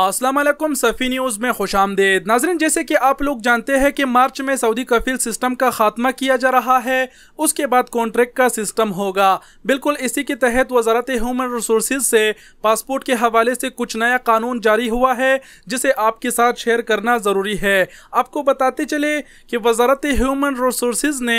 Aslam सफ़ी news में खुश आमदेद नाजरन जैसे कि आप लोग जानते हैं कि मार्च में सऊदी कफील सिस्टम का खात्मा किया जा रहा है उसके बाद कॉन्ट्रैक्ट का सिस्टम होगा बिल्कुल इसी के तहत वजारत ह्यूमन रिसोर्स से पासपोर्ट के हवाले से कुछ नया कानून जारी हुआ है जिसे आपके साथ शेयर करना ज़रूरी है आपको बताते चले कि वजारत ह्यूमन रिसोर्स ने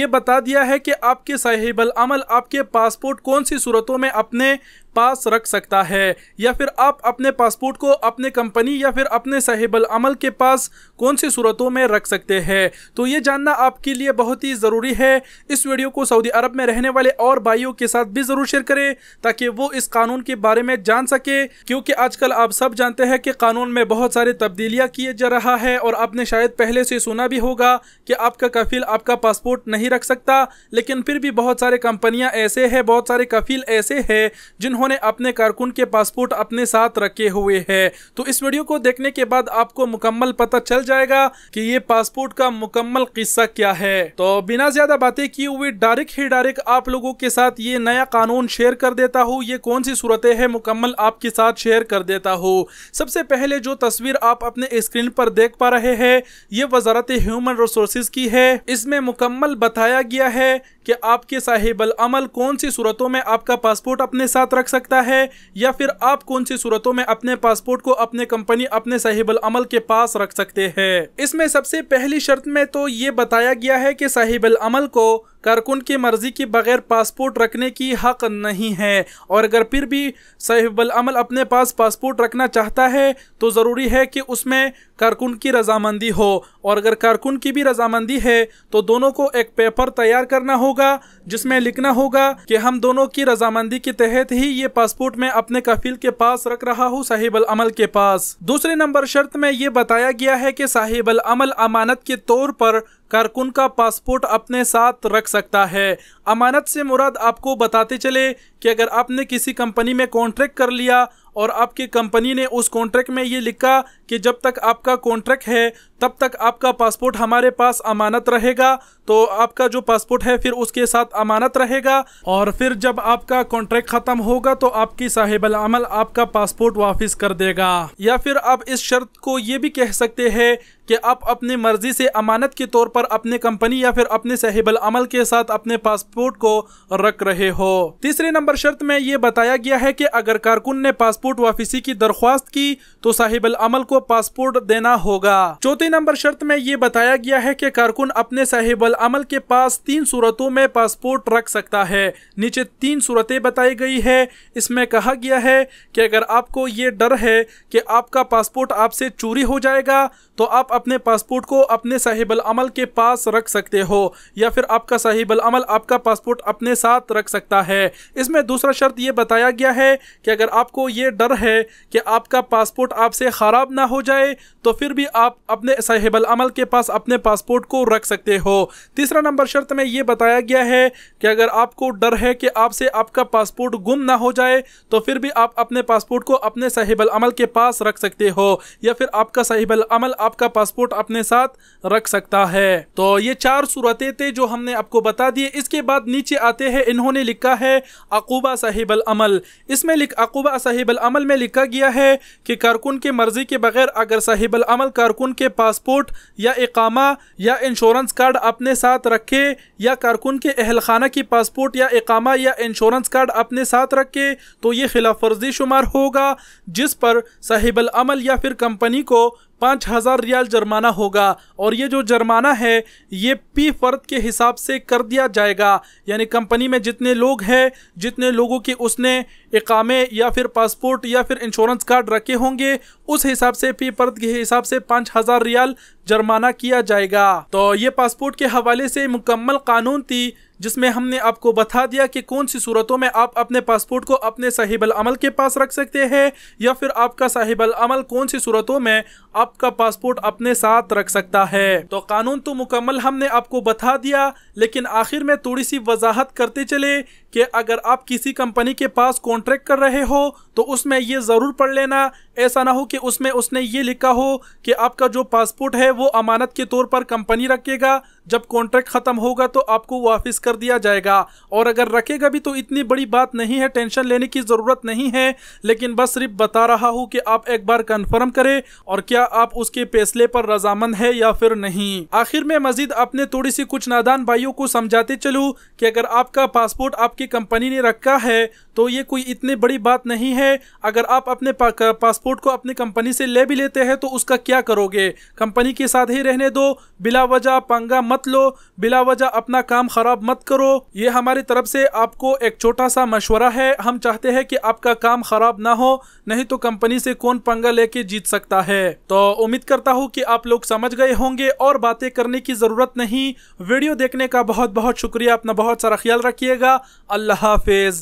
यह बता दिया है कि आपके साहिबल अमल आपके पासपोर्ट कौन सी सूरतों में अपने पास रख सकता है या फिर आप अपने पासपोर्ट को अपने कंपनी या फिर अपने साहिबल अमल के पास कौन सी सूरतों में रख सकते हैं तो ये जानना आपके लिए बहुत ही ज़रूरी है इस वीडियो को सऊदी अरब में रहने वाले और भाइयों के साथ भी ज़रूर शेयर करें ताकि वो इस कानून के बारे में जान सके क्योंकि आजकल आप सब जानते हैं कि कानून में बहुत सारी तब्दीलियाँ किए जा रहा है और आपने शायद पहले से सुना भी होगा कि आपका कफील आपका पासपोर्ट नहीं रख सकता लेकिन फिर भी बहुत सारे कंपनियाँ ऐसे हैं बहुत सारे कफील ऐसे हैं जिन्होंने उन्होंने अपने कारकुन के पासपोर्ट अपने साथ रखे हुए है तो इस वीडियो को देखने के बाद आपको मुकम्मल पता चल जाएगा की ये पासपोर्ट का मुकम्मल किस्सा क्या है तो बिना ज्यादा बातें की हुए डायरेक्ट ही डायरेक्ट आप लोगों के साथ ये नया कानून शेयर कर देता हूँ ये कौन सी सूरत है मुकम्मल आपके साथ शेयर कर देता हूँ सबसे पहले जो तस्वीर आप अपने स्क्रीन पर देख पा रहे हैं ये वजारत ह्यूमन रिसोर्सेज की है इसमें मुकम्मल बताया गया है कि आपके साहिबल अमल कौन सी सूरतों में आपका पासपोर्ट अपने साथ रख सकता है या फिर आप कौन सी सूरतों में अपने पासपोर्ट को अपने कंपनी अपने साहिबल अमल के पास रख सकते हैं इसमें सबसे पहली शर्त में तो ये बताया गया है कि साहिबल अमल को कारकुन की मर्जी के बगैर पासपोर्ट रखने की हक नहीं है और अगर फिर भी साहिबल अपने पास पासपोर्ट रखना चाहता है तो ज़रूरी है कि उसमें कारकुन की रजामंदी हो और अगर कारकुन की भी रजामंदी है तो दोनों को एक पेपर तैयार करना होगा जिसमें लिखना होगा कि हम दोनों की रजामंदी के तहत ही ये पासपोर्ट मैं अपने कफील के पास रख रहा हूँ साहिबल अमल के पास दूसरे नंबर शर्त में ये बताया गया है कि साहिबल अमल अमानत के तौर पर कारकुन का पासपोर्ट अपने साथ रख सकता है अमानत से मुराद आपको बताते चले कि अगर आपने किसी कंपनी में कॉन्ट्रैक्ट कर लिया और आपकी कंपनी ने उस कॉन्ट्रैक्ट में ये लिखा कि जब तक आपका कॉन्ट्रैक्ट है तब तक आपका पासपोर्ट हमारे पास अमानत रहेगा तो आपका जो पासपोर्ट है फिर उसके साथ अमानत रहेगा और फिर जब आपका कॉन्ट्रैक्ट ख़त्म होगा तो आपकी साहेबल अमल आपका पासपोर्ट वापस कर देगा या फिर आप इस शर्त को ये भी कह सकते हैं कि आप अपनी मर्जी से अमानत के तौर पर अपने कंपनी या फिर अपने साहेबल अमल के साथ अपने पासपोर्ट को रख रहे हो तीसरे नंबर शर्त में ये बताया गया है कि अगर कारकुन ने पासपोर्ट पासपोर्ट वापसी की दरख्वास्त की तो साहिब अमल को पासपोर्ट देना होगा चौथे नंबर शर्त में ये बताया गया है कि कारकुन अपने साहिब अमल के पास तीन सूरतों में पासपोर्ट रख सकता है नीचे तीन सूरतें बताई गई है इसमें कहा गया है कि अगर आपको ये डर है कि आपका पासपोर्ट आपसे चोरी हो जाएगा तो आप अपने पासपोर्ट को अपने साहिब अमल के पास रख सकते हो या फिर आपका साहिब अमल आपका पासपोर्ट अपने साथ रख सकता है इसमें दूसरा शर्त ये बताया गया है कि अगर आपको ये डर है कि आपका पासपोर्ट आपसे ख़राब ना हो जाए तो फिर भी आप अपने साहिबल अमल के पास अपने पासपोर्ट को रख सकते हो तीसरा नंबर शर्त में ये बताया गया है कि अगर आपको डर है कि आपसे आपका पासपोर्ट गुम ना हो जाए तो फिर भी आप अपने पासपोर्ट को अपने साहिबल अमल के पास रख सकते हो या फिर आपका साहिबल अमल आपका पासपोर्ट अपने साथ रख सकता है तो ये चार सूरतें थे जो हमने आपको बता दिए इसके बाद नीचे आते हैं इन्होंने लिखा है अकूबा साहिबल अमल इसमें लिख अकूबा साहिबल अमल में लिखा गया है कि कारकुन की मर्जी के बगैर अगर साहिबल अमल कारकुन के पासपोर्ट या इकामा या इंश्योरेंस कार्ड अपने साथ रखे या कारकुन के अहल खाना की पासपोर्ट या इकामा या इंश्योरेंस कार्ड अपने साथ रखे तो ये खिलाफ वर्जी शुमार होगा जिस पर साहिबल अमल या फिर कंपनी को पाँच हज़ार रियाल जुर्माना होगा और ये जो जुर्माना है ये पी फर्द के हिसाब से कर दिया जाएगा यानी कंपनी में जितने लोग हैं जितने लोगों के उसने इकामे या फिर पासपोर्ट या फिर इंश्योरेंस कार्ड रखे होंगे उस हिसाब से पी फर्द के हिसाब से पाँच हज़ार रियाल जुर्माना किया जाएगा तो ये पासपोर्ट के हवाले से मुकम्मल कानून थी जिसमें हमने आपको बता दिया कि कौन सी सूरतों में आप अपने पासपोर्ट को अपने साहिबल अमल के पास रख सकते हैं या फिर आपका साहिबल अमल कौन सी सूरतों में आपका पासपोर्ट अपने साथ रख सकता है तो कानून तो मुकम्मल हमने आपको बता दिया लेकिन आखिर में थोड़ी सी वजाहत करते चले कि अगर आप किसी कंपनी के पास कॉन्ट्रैक्ट कर रहे हो तो उसमें ये ज़रूर पढ़ लेना ऐसा ना हो कि उसमें उसने ये लिखा हो कि आपका जो पासपोर्ट है वो अमानत के तौर पर कंपनी रखेगा जब कॉन्ट्रैक्ट खत्म होगा तो आपको वापस कर दिया जाएगा और अगर रखेगा भी तो इतनी बड़ी बात नहीं है टेंशन लेने की ज़रूरत नहीं है लेकिन बस सिर्फ बता रहा हूँ कि आप एक बार कन्फर्म करें और क्या आप उसके फैसले पर रजामंद है या फिर नहीं आखिर में मजीद अपने थोड़ी सी कुछ नादान भाइयों को समझाते चलू कि अगर आपका पासपोर्ट आपकी कंपनी ने रखा है तो ये कोई इतनी बड़ी बात नहीं है अगर आप अपने पासपोर्ट को अपनी कंपनी से ले भी लेते हैं तो उसका क्या करोगे कंपनी के साथ ही रहने दो बिला वजह पंगा मत लो बिला वजह अपना काम खराब मत करो ये हमारी तरफ से आपको एक छोटा सा मशवरा है हम चाहते हैं कि आपका काम खराब ना हो नहीं तो कंपनी से कौन पंगा लेके जीत सकता है तो उम्मीद करता हूँ कि आप लोग समझ गए होंगे और बातें करने की जरूरत नहीं वीडियो देखने का बहुत बहुत शुक्रिया अपना बहुत सारा ख्याल रखिएगा अल्लाह हाफिज